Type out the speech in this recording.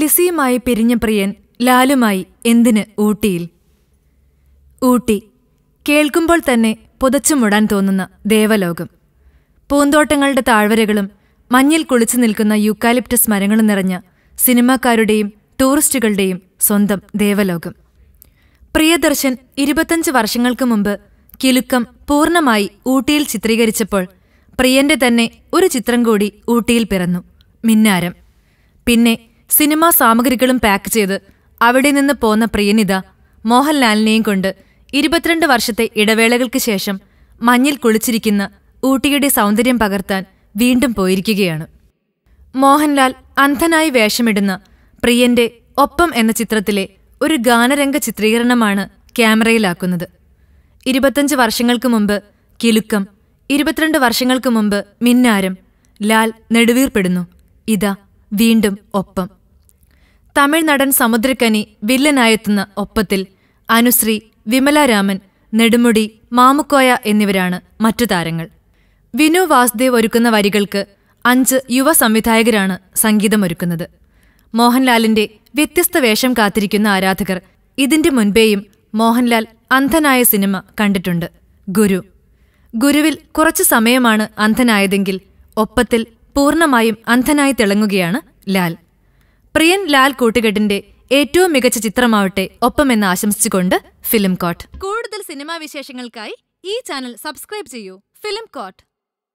ലിസിയുമായി പിരിഞ്ഞ പ്രിയൻ ലാലുമായി എന്തിന് ഊട്ടിയിൽ ഊട്ടി കേൾക്കുമ്പോൾ തന്നെ മുടാൻ തോന്നുന്ന ദേവലോകം പൂന്തോട്ടങ്ങളുടെ താഴ്വരകളും മഞ്ഞിൽ കുളിച്ചു നിൽക്കുന്ന യൂക്കാലിപ്റ്റസ് മരങ്ങളും നിറഞ്ഞ സിനിമാക്കാരുടെയും ടൂറിസ്റ്റുകളുടെയും സ്വന്തം ദേവലോകം പ്രിയദർശൻ ഇരുപത്തഞ്ച് വർഷങ്ങൾക്ക് മുമ്പ് കിലുക്കം പൂർണ്ണമായി ഊട്ടിയിൽ ചിത്രീകരിച്ചപ്പോൾ പ്രിയന്റെ തന്നെ ഒരു ചിത്രം കൂടി ഊട്ടിയിൽ പിറന്നു മിന്നാരം പിന്നെ സിനിമാ സാമഗ്രികളും പാക്ക് ചെയ്ത് അവിടെ നിന്ന് പോന്ന പ്രിയനിത മോഹൻലാലിനെയും കൊണ്ട് ഇരുപത്തിരണ്ട് വർഷത്തെ ഇടവേളകൾക്ക് ശേഷം മഞ്ഞിൽ കുളിച്ചിരിക്കുന്ന ഊട്ടിയുടെ സൗന്ദര്യം പകർത്താൻ വീണ്ടും പോയിരിക്കുകയാണ് മോഹൻലാൽ അന്ധനായി വേഷമിടുന്ന പ്രിയന്റെ ഒപ്പം എന്ന ചിത്രത്തിലെ ഒരു ഗാനരംഗ ചിത്രീകരണമാണ് ക്യാമറയിലാക്കുന്നത് ഇരുപത്തഞ്ച് വർഷങ്ങൾക്ക് മുമ്പ് കിലുക്കം ഇരുപത്തിരണ്ട് വർഷങ്ങൾക്ക് മുമ്പ് മിന്നാരം ലാൽ നെടുവീർപ്പെടുന്നു ഇതാ വീണ്ടും ഒപ്പം തമിഴ് നടൻ സമുദ്രക്കനി വില്ലനായെത്തുന്ന ഒപ്പത്തിൽ അനുശ്രീ വിമലാരാമൻ നെടുമുടി മാമുക്കോയ എന്നിവരാണ് മറ്റു താരങ്ങൾ വിനു വാസുദേവ് ഒരുക്കുന്ന വരികൾക്ക് അഞ്ച് യുവ സംവിധായകരാണ് സംഗീതമൊരുക്കുന്നത് മോഹൻലാലിന്റെ വ്യത്യസ്ത വേഷം കാത്തിരിക്കുന്ന ആരാധകർ ഇതിന്റെ മുൻപേയും മോഹൻലാൽ അന്ധനായ സിനിമ കണ്ടിട്ടുണ്ട് ഗുരു ഗുരുവിൽ കുറച്ചു സമയമാണ് അന്ധനായതെങ്കിൽ ഒപ്പത്തിൽ പൂർണ്ണമായും അന്ധനായി തിളങ്ങുകയാണ് ലാൽ പ്രിയൻ ലാൽ കൂട്ടുകെട്ടിന്റെ ഏറ്റവും മികച്ച ചിത്രമാവട്ടെ ഒപ്പമെന്ന് ആശംസിച്ചുകൊണ്ട് ഫിലിം കോട്ട് കൂടുതൽ സിനിമാ വിശേഷങ്ങൾക്കായി ഈ ചാനൽ സബ്സ്ക്രൈബ് ചെയ്യൂ ഫിലിം കോട്ട്